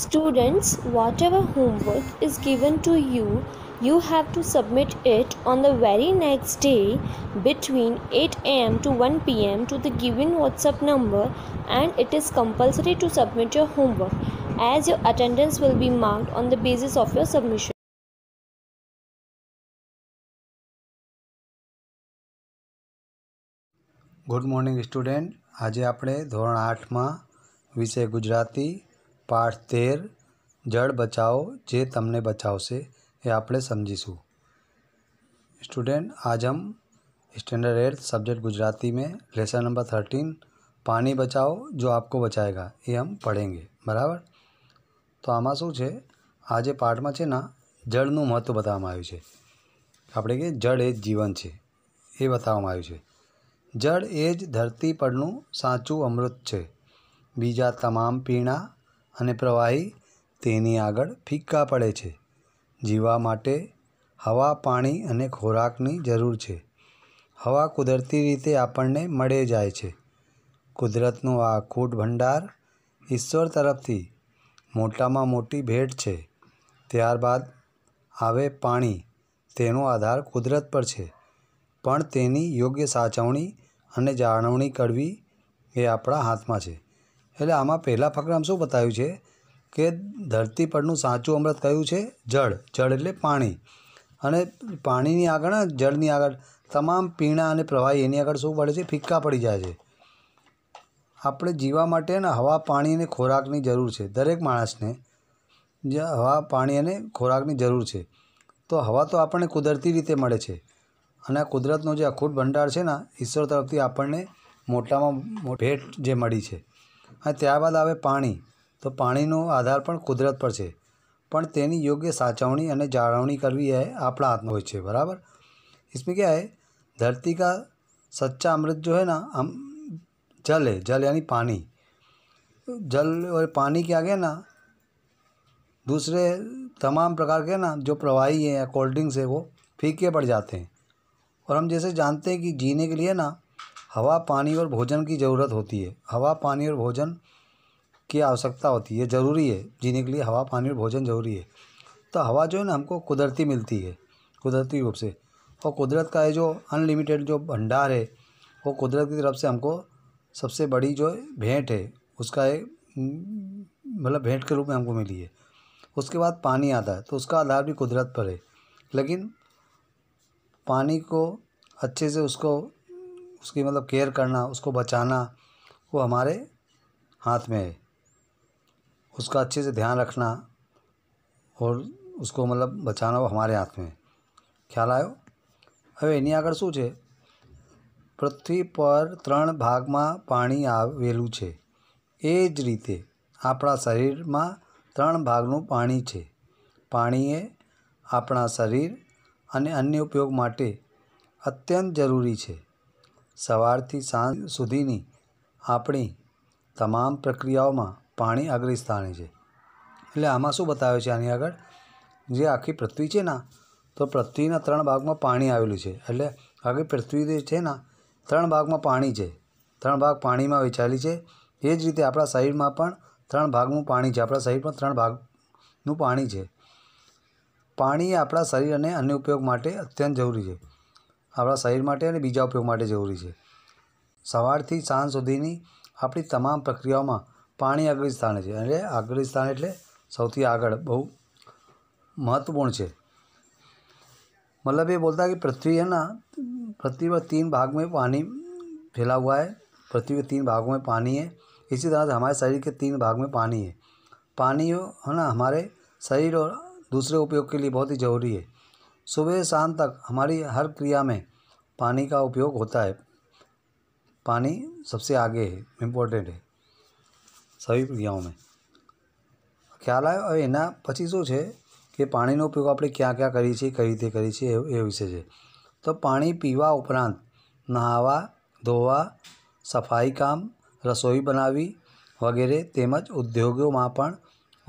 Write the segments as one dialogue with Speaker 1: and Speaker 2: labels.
Speaker 1: Students, whatever homework is given to you, you have to submit it on the very next day between 8 am to 1 pm to the given WhatsApp number and it is compulsory to submit your homework as your attendance will be marked on the basis of your submission. Good morning, student. આજે આપણે ધોરણ આઠમાં વિષય ગુજરાતી પાઠ તેર જળ બચાવો જે તમને બચાવશે એ આપણે સમજીશું સ્ટુડન્ટ આજ હમ સ્टैंडर्ड एट सब्जेक्ट गुजराती में लेसन नंबर थर्टीन पानी बचाओ जो आपको બચાવેગા એ હમ पढ़ेंगे બરાબર તો આમાં શું છે આ જે પાઠમાં છે ને જળનું મહત્ત્વ બતાવવામાં આવ્યું છે આપણે કે જળ એ જ જીવન છે એ બતાવવામાં આવ્યું છે જળ એ જ ધરતી પરનું સાચું અમૃત છે બીજા તમામ પીણા અને પ્રવાહી તેની આગળ ફિક્કા પડે છે જીવવા માટે હવા પાણી અને ખોરાકની જરૂર છે હવા કુદરતી રીતે આપણને મળે જાય છે કુદરતનો આ અખૂટ ભંડાર ઈશ્વર તરફથી મોટામાં મોટી ભેટ છે ત્યારબાદ આવે પાણી તેનો આધાર કુદરત પર છે પણ તેની યોગ્ય સાચવણી અને જાળવણી કરવી એ આપણા હાથમાં છે એટલે આમાં પહેલાં ફકરામાં શું બતાવ્યું છે કે ધરતી પરનું સાચું અમૃત કયું છે જળ જળ એટલે પાણી અને પાણીની આગળ જળની આગળ તમામ પીણા અને પ્રવાહી એની આગળ શું પડે છે ફિક્કા પડી જાય છે આપણે જીવા માટે ને હવા પાણી અને ખોરાકની જરૂર છે દરેક માણસને જે હવા પાણી અને ખોરાકની જરૂર છે તો હવા તો આપણને કુદરતી રીતે મળે છે અને આ કુદરતનો જે અખૂટ ભંડાર છે ને ઈશ્વર તરફથી આપણને મોટામાં ભેટ જે મળી છે અને ત્યારબાદ આવે પાણી તો પાણીનો આધાર પણ કુદરત પર છે પણ તેની યોગ્ય સાચવણી અને જાળવણી કરવી એ આપણા હાથમાં હોય છે બરાબર इसमें क्या है धरती का सच्चा अमृत जो है ना हम जल है जल यानी पानी जल और पानी क्या गया ना दूसरे तमाम प्रकार के ना जो प्रवाही हैं या कोल्ड ड्रिंक्स है वो फीके पड़ जाते हैं और हम जैसे जानते हैं कि जीने के लिए ना हवा पानी और भोजन की ज़रूरत होती है हवा पानी और भोजन की आवश्यकता होती है ज़रूरी है जीने के लिए हवा पानी और भोजन ज़रूरी है तो हवा जो है ना हमको कुदरती मिलती है कुदरती रूप से और कुदरत का ये जो अनलिमिटेड जो भंडार है वो कुदरत की तरफ से हमको सबसे बड़ी जो भेंट है उसका एक मतलब भेंट के रूप में हमको मिली है उसके बाद पानी आता है तो उसका आधार भी कुदरत पर है लेकिन पानी को अच्छे से उसको उसकी मतलब केयर करना उसको बचाना वो हमारे हाथ में है उसका अच्छे से ध्यान रखना और उसको મતલબ બચાવવો हमारे હાથ में ખ્યાલ આવ્યો હવે એની આગળ શું છે પૃથ્વી પર ત્રણ ભાગમાં પાણી આવેલું છે એ જ રીતે આપણા શરીરમાં ત્રણ ભાગનું પાણી છે પાણી એ આપણા શરીર અને અન્ય ઉપયોગ માટે અત્યંત જરૂરી છે સવારથી સાંજ સુધીની આપણી તમામ પ્રક્રિયાઓમાં પાણી અગ્ર સ્થાને છે એટલે આમાં શું બતાવ્યું છે આની આગળ જે આખી પૃથ્વી છે ને તો પૃથ્વીના ત્રણ ભાગમાં પાણી આવેલું છે એટલે આખી પૃથ્વી જે છે ને ત્રણ ભાગમાં પાણી છે ત્રણ ભાગ પાણીમાં વેચાયેલી છે એ જ રીતે આપણા શરીરમાં પણ ત્રણ ભાગનું પાણી છે આપણા શરીર પણ ત્રણ ભાગનું પાણી છે પાણી એ આપણા શરીર અને અન્ય ઉપયોગ માટે અત્યંત જરૂરી છે આવરા શરીર માટે અને બીજા ઉપયોગ માટે જરૂરી છે સવારથી સાંજ સુધીની આપણી તમામ પ્રક્રિયાઓમાં પાણી આગે સ્થાન છે અને આગે સ્થાન એટલે સૌથી આગળ બહુ મહત્વપૂર્ણ છે મતલબ એ બોલતા કે પૃથ્વી હેના પૃથ્વીમાં ત્રણ ભાગમાં પાણી ફેલા ہوا છે પૃથ્વીના ત્રણ ભાગોમાં પાણી છે اسی દ્રષ્ટિએ ہمارے શરીર કે ત્રણ ભાગમાં પાણી છે પાણી હોના ہمارے શરીરો دوسرے ઉપયોગ કે liye બહુત જ જરૂરી છે सुबह शाम तक हमारी हर क्रिया में पानी का उपयोग होता है पानी सबसे आगे है ઇમ્પોર્ટન્ટ है સभी ક્રિયાઓ મેં ખ્યાલ આવ્યો હવે એના પછી શું છે કે પાણીનો ઉપયોગ આપણે ક્યાં ક્યાં કરીએ છીએ કઈ રીતે કરીએ છીએ એ વિશે છે તો પાણી પીવા ઉપરાંત નહાવા ધોવા સફાઈ કામ રસોઈ બનાવવી વગેરે તેમજ ઉદ્યોગોમાં પણ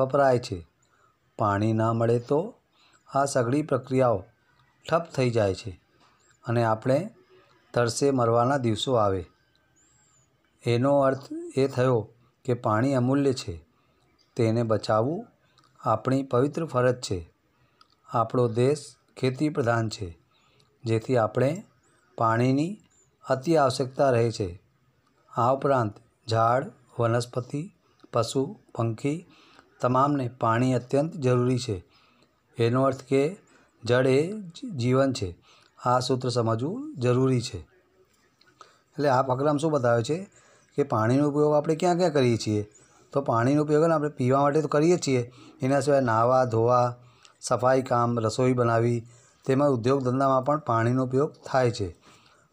Speaker 1: વપરાય છે પાણી ના મળે તો આ સઘળી પ્રક્રિયાઓ ઠપ થઈ જાય છે અને આપણે તરસે મરવાના દિવસો આવે એનો અર્થ એ થયો કે પાણી અમૂલ્ય છે તેને બચાવવું આપણી પવિત્ર ફરજ છે આપણો દેશ ખેતી પ્રધાન છે જેથી આપણે પાણીની અતિ આવશ્યકતા રહે છે આ ઉપરાંત ઝાડ વનસ્પતિ પશુ પંખી તમામને પાણી અત્યંત જરૂરી છે એનો અર્થ કે જળ એ જીવન છે આ સૂત્ર સમજવું જરૂરી છે એટલે આ પગલામાં શું બતાવે છે કે પાણીનો ઉપયોગ આપણે ક્યાં ક્યાં કરીએ છીએ તો પાણીનો ઉપયોગ આપણે પીવા માટે તો કરીએ છીએ એના સિવાય નાહવા ધોવા સફાઈ કામ રસોઈ બનાવી તેમાં ઉદ્યોગ ધંધામાં પણ પાણીનો ઉપયોગ થાય છે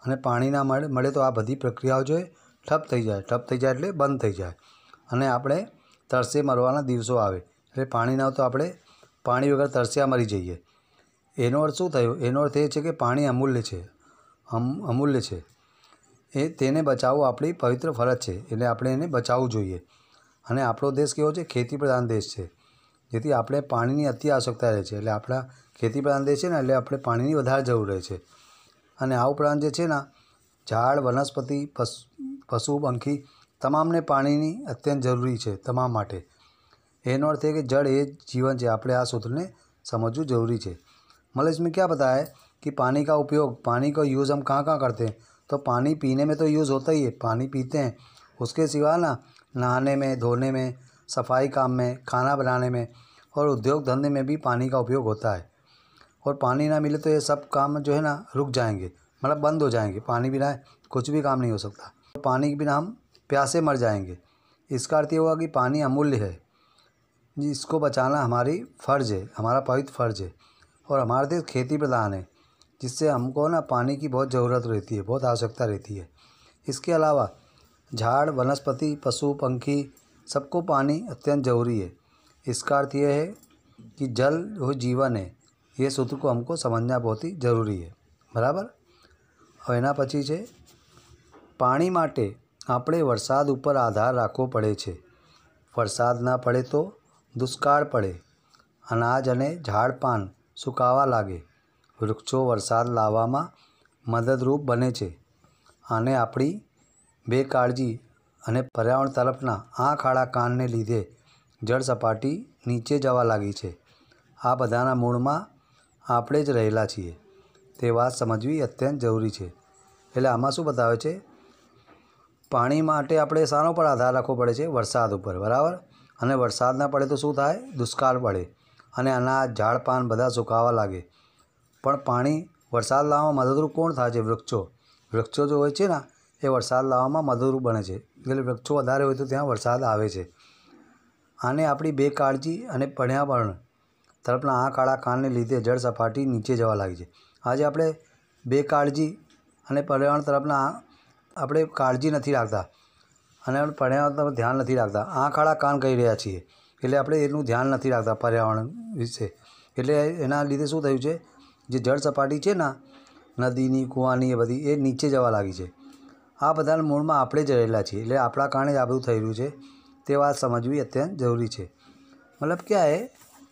Speaker 1: અને પાણીના મળે મળે તો આ બધી પ્રક્રિયાઓ જોઈએ ઠપ થઈ જાય ઠપ થઈ જાય એટલે બંધ થઈ જાય અને આપણે તરસે મરવાના દિવસો આવે એટલે પાણીના તો આપણે પાણી વગર તરસ્યા મરી જઈએ એનો અર્થ શું થયો એનો અર્થ એ છે કે પાણી અમૂલ્ય છે અમૂલ્ય છે એ તેને બચાવવું આપણી પવિત્ર ફરજ છે એટલે આપણે એને બચાવવું જોઈએ અને આપણો દેશ કેવો છે ખેતી પ્રધાન દેશ છે જેથી આપણે પાણીની અતિ આવશ્યકતા રહે છે એટલે આપણા ખેતી પ્રધાન દેશ છે ને એટલે આપણે પાણીની વધારે જરૂર રહે છે અને આ ઉપરાંત જે છે ને ઝાડ વનસ્પતિ પશુ પંખી તમામને પાણીની અત્યંત જરૂરી છે તમામ માટે એનો अर्थ है कि जड़ ये जीवन है આપણે आ सूत्र समझव ज़रूरी है मतलब इसमें क्या बताया कि पानी का उपयोग पानी का यूज़ हम कहाँ कहाँ करते हैं तो पानी पीने में तो यूज़ होता ही है पानी पीते हैं उसके सिवा ना नहाने में धोने में सफाई काम में खाना बनाने में और उद्योग धंधे में भी पानी का उपयोग होता है और पानी ना मिले तो ये सब काम जो है ना रुक जाएंगे मतलब बंद हो जाएंगे पानी बिना कुछ भी काम नहीं हो सकता पानी के बिना हम प्यासे मर जाएंगे इसका अर्थ ये हुआ कि पानी अमूल्य है जिसको बचाना हमारी फ़र्ज़ है हमारा पवित्र फ़र्ज़ है और हमारे देश खेती प्रधान है जिससे हमको ना पानी की बहुत ज़रूरत रहती है बहुत आवश्यकता रहती है इसके अलावा झाड़ वनस्पति पशु पंखी सबको पानी अत्यंत जरूरी है इसका अर्थ यह है कि जल वो जीवन है ये सूत्र को हमको समझना बहुत ही जरूरी है बराबर और एना पची से पानी माटे आप वरसाद पर आधार राखव पड़े वरसाद ना पड़े तो દુષ્કાળ પડે અનાજ અને ઝાડપાન સુકાવા લાગે વૃક્ષો વરસાદ લાવવામાં મદદરૂપ બને છે અને આપણી બેકાળજી અને પર્યાવરણ તરફના આંખ આડા કાનને લીધે જળ સપાટી નીચે જવા લાગી છે આ બધાના મૂળમાં આપણે જ રહેલા છીએ તે વાત સમજવી અત્યંત જરૂરી છે એટલે આમાં શું બતાવે છે પાણી માટે આપણે સારો પણ આધાર રાખવો પડે છે વરસાદ ઉપર બરાબર અને વરસાદ ના પડે તો શું થાય દુષ્કાળ પડે અને અનાજ ઝાડપાન બધા સુકાવા લાગે પણ પાણી વરસાદ લાવવામાં મદદરૂપ કોણ થાય છે વૃક્ષો વૃક્ષો જો હોય છે ને એ વરસાદ લાવવામાં મદદરૂપ બને છે એટલે વૃક્ષો વધારે હોય તો ત્યાં વરસાદ આવે છે આને આપણી બે કાળજી અને પર્યાવરણ તરફના આ કાળા કાનને લીધે જળ સપાટી નીચે જવા લાગી છે આજે આપણે બે કાળજી અને પર્યાવરણ તરફના આપણે કાળજી નથી રાખતા અને આપણે પર્યાવરણ ધ્યાન નથી રાખતા આંખ આડા કાન કહી રહ્યા છીએ એટલે આપણે એનું ધ્યાન નથી રાખતા પર્યાવરણ વિશે એટલે એના લીધે શું થયું છે જે જળ સપાટી છે ને નદીની કૂવાની એ બધી એ નીચે જવા લાગી છે આ બધા મૂળમાં આપણે જ રહેલા છીએ એટલે આપણા કારણે જ આ બધું થઈ રહ્યું છે તે વાત સમજવી અત્યંત જરૂરી છે મતલબ ક્યાં એ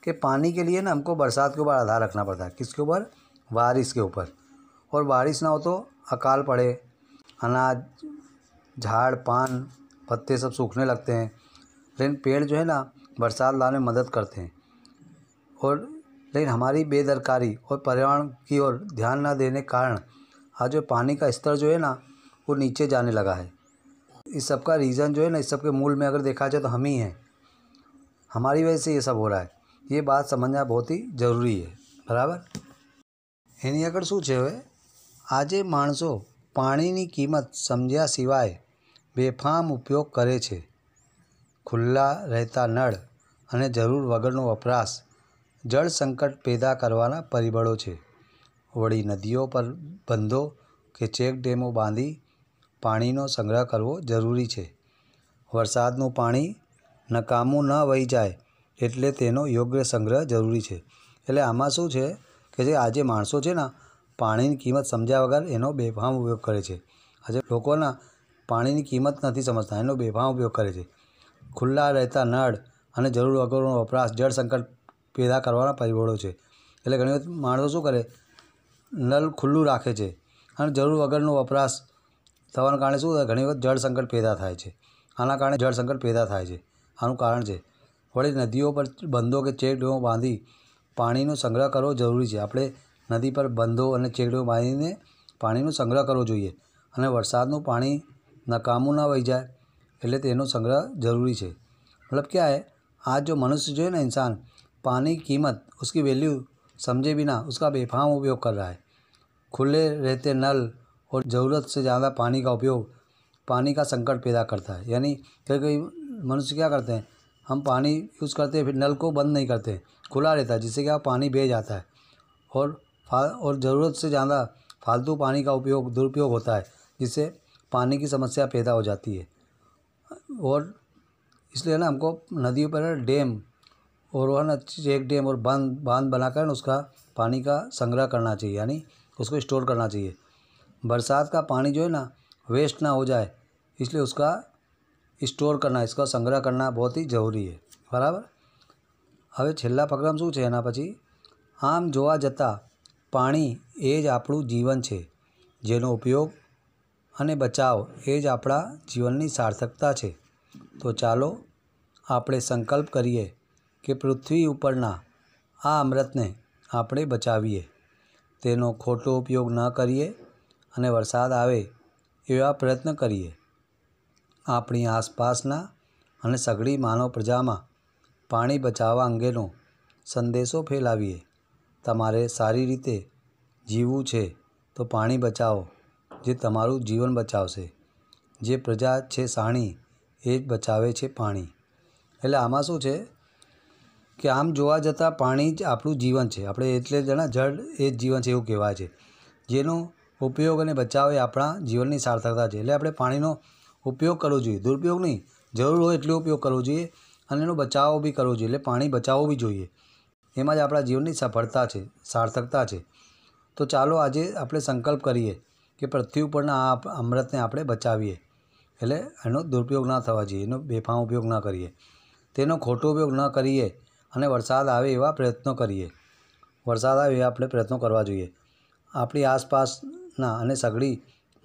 Speaker 1: કે પાણી કે लिए ને हमको बरसात કે ऊपर આધાર રાખના પડતા है ઉપર બારિશ કે ઉપર ઓર બારિશ बारिश ना हो तो अकाल पड़े अनाज झाड़ पत्ते सब सूखने लगते हैं लेकिन पेड़ जो है ना बरसात लाने में मदद करते हैं और लेकिन हमारी बेदरकारी और पर्यावरण की ओर ध्यान ना देने के कारण आज जो पानी का स्तर जो है ना वो नीचे जाने लगा है इस सब का रीज़न जो है ना इस सब के मूल में अगर देखा जाए तो हम ही हैं हमारी वजह से ये सब हो रहा है ये बात समझना बहुत ही ज़रूरी है बराबर यानी अगर शू आज હવે पानी की कीमत समझा सिवाय બેફામ ઉપયોગ કરે છે ખુલ્લા રહેતા નળ અને જરૂર વગરનો વપરાશ જળ સંકટ પેદા કરવાના પરિબળો છે વળી નદીઓ પર બંધો કે ચેક ડેમો બાંધી પાણીનો સંગ્રહ કરવો જરૂરી છે વરસાદનું પાણી નકામું ન વહી જાય એટલે તેનો યોગ્ય સંગ્રહ જરૂરી છે એટલે આમાં શું છે કે જે આજે માણસો છે ને પાણીની કિંમત સમજ્યા વગર એનો બેફામ ઉપયોગ કરે છે આજે લોકોના પાણીની કિંમત નથી સમજતા એનો બેભાવ ઉપયોગ કરે છે ખુલ્લા રહેતા નળ અને જરૂર વગરનો વપરાશ જળ સંકટ પેદા કરવાના પરિબળો છે એટલે ઘણી વખત માણસો શું કરે નળ ખુલ્લું રાખે છે અને જરૂર વગરનો વપરાશ થવાના કારણે શું થાય ઘણી વખત જળ સંકટ પેદા થાય છે આના કારણે જળ સંકટ પેદા થાય છે આનું કારણ છે વળી નદીઓ પર બંધો કે ચેકડેમો બાંધી પાણીનો સંગ્રહ કરવો જરૂરી છે આપણે નદી પર બંધો અને ચેકડેમો બાંધીને પાણીનો સંગ્રહ કરવો જોઈએ અને વરસાદનું પાણી નકામું ना वही जाए એટલે તેનો संग्रह जरूरी છે मतलब क्या है आज जो मनुष्य जो है ना इंसान पानी की कीमत उसकी वैल्यू समझे बिना उसका बेफाम उपयोग कर रहा है खुले रहते नल और ज़रूरत से ज़्यादा पानी का उपयोग पानी का संकट पैदा करता है यानी कई कई मनुष्य क्या करते हैं हम पानी यूज़ करते हैं फिर नल को बंद नहीं करते खुला रहता है जिससे क्या पानी बह जाता है और और ज़रूरत से ज़्यादा फालतू पानी का उपयोग दुरुपयोग होता है जिससे पानी की समस्या पैदा हो जाती है और इसलिए ना हमको नदियों पर डैम और वह ना चेक डैम और बांध बांध बनाकर उसका पानी का संग्रह करना चाहिए यानी उसको स्टोर करना चाहिए बरसात का पानी जो है ना वेस्ट ना हो जाए इसलिए उसका स्टोर करना इसका संग्रह करना बहुत ही जरूरी है बराबर हमें छाला પગલામાં शू है એના आम जो જોવા જતાં પાણી आप जीवन है जेनों उपयोग અને બચાવ એ જ આપણા જીવનની સાર્થકતા છે તો ચાલો આપણે સંકલ્પ કરીએ કે પૃથ્વી ઉપરના આ અમૃતને આપણે બચાવીએ તેનો ખોટો ઉપયોગ ન કરીએ અને વરસાદ આવે એવા પ્રયત્ન કરીએ આપણી આસપાસના અને સઘળી માનવ પ્રજામાં પાણી બચાવવા અંગેનો સંદેશો ફેલાવીએ તમારે સારી રીતે જીવવું છે તો પાણી બચાવો જે તમારું જીવન બચાવશે જે પ્રજા છે સાણી એ જ બચાવે છે પાણી એટલે આમાં શું છે કે આમ જોવા જતાં પાણી જ આપણું જીવન છે આપણે એટલે જણા જળ એ જ જીવન છે એવું કહેવાય છે જેનો ઉપયોગ અને બચાવ એ આપણા જીવનની સાર્થકતા છે એટલે આપણે પાણીનો ઉપયોગ કરવો જોઈએ દુરુપયોગ નહીં જરૂર હોય એટલો ઉપયોગ કરવો જોઈએ અને એનો બચાવ બી કરવો જોઈએ એટલે પાણી બચાવવું બી જોઈએ એમાં જ આપણા જીવનની સફળતા છે સાર્થકતા છે તો ચાલો આજે આપણે સંકલ્પ કરીએ કે પૃથ્વી ઉપરના આ અમૃતને આપણે બચાવીએ એટલે એનો દુરુપયોગ ના થવા જોઈએ એનો બેફામ ઉપયોગ ના કરીએ તેનો ખોટો ઉપયોગ ન કરીએ અને વરસાદ આવે એવા પ્રયત્નો કરીએ વરસાદ આવે એવા આપણે પ્રયત્નો કરવા જોઈએ આપણી આસપાસના અને સગડી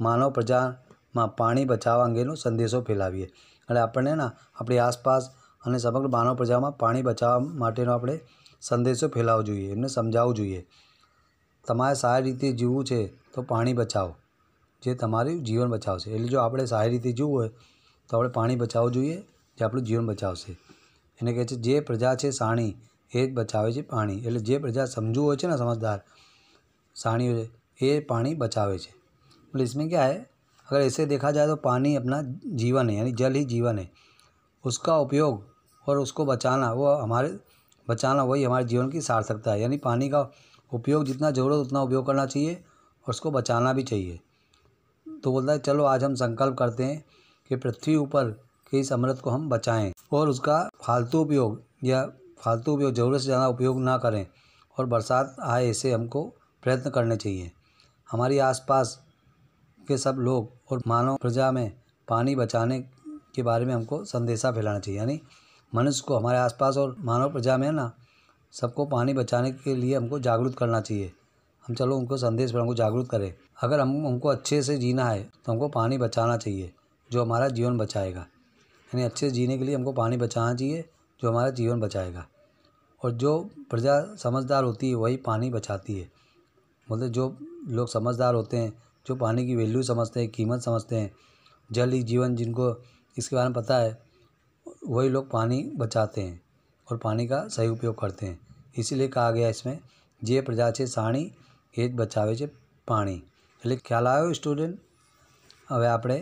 Speaker 1: માનવ પ્રજામાં પાણી બચાવવા અંગેનો સંદેશો ફેલાવીએ એટલે આપણને ના આપણી આસપાસ અને સમગ્ર માનવ પ્રજામાં પાણી બચાવવા માટેનો આપણે સંદેશો ફેલાવવો જોઈએ એમને સમજાવવું જોઈએ તમારે સારી રીતે જીવવું છે તો પાણી બચાવો જે તમારું जीवन બચાવશે એટલે जो आप सारी રીતે જીવવું तो आप पानी बचाव બચાવવું जो જે जीवन बचाव બચાવશે એને કહે છે જે પ્રજા છે સાણી એ જ બચાવે છે પાણી એટલે જે પ્રજા સમજવું હોય છે ને સમજદાર बचावे છે इसमें क्या है अगर ऐसे देखा जाए तो पानी अपना जीवन है यानी जल ही जीवन है उसका उपयोग और उसको बचाना वो हमारे बचाना वही हमारे जीवन की सार्थकता है यानी पानी का उपयोग जितना ज़रूरत उतना उपयोग करना चाहिए और उसको बचाना भी चाहिए तो बोलता है चलो आज हम संकल्प करते हैं कि पृथ्वी ऊपर के इस अमृत को हम बचाएं और उसका फालतू उपयोग या फालतू उपयोग ज़रूरत से ज़्यादा उपयोग ना करें और बरसात आए ऐसे हमको प्रयत्न करने चाहिए हमारी आसपास के सब लोग और मानव प्रजा में पानी बचाने के बारे में हमको संदेशा फैलाना चाहिए यानी मनुष्य को हमारे आसपास और मानव प्रजा में ना सबको पानी बचाने के लिए हमको जागरूक करना चाहिए हम चलो उनको संदेश पर हमको जागरूक करें अगर हम उनको अच्छे से जीना है तो हमको पानी बचाना चाहिए जो हमारा जीवन बचाएगा यानी अच्छे से जीने के लिए हमको पानी बचाना चाहिए जो हमारा जीवन बचाएगा और जो प्रजा समझदार होती है वही पानी बचाती है मतलब जो लोग समझदार होते हैं जो पानी की वैल्यू समझते हैं कीमत समझते हैं जल ही जीवन जिनको इसके बारे में पता है वही लोग पानी बचाते हैं और पानी का सही उपयोग करते हैं इसीलिए कहा गया इसमें जे प्रजा छे साणी એ જ બચાવે છે પાણી એટલે ખ્યાલ આવ્યો સ્ટુડન્ટ હવે આપણે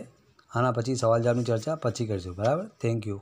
Speaker 1: આના પછી સવાલ જવાબની ચર્ચા પછી કરીશું બરાબર થેન્ક યુ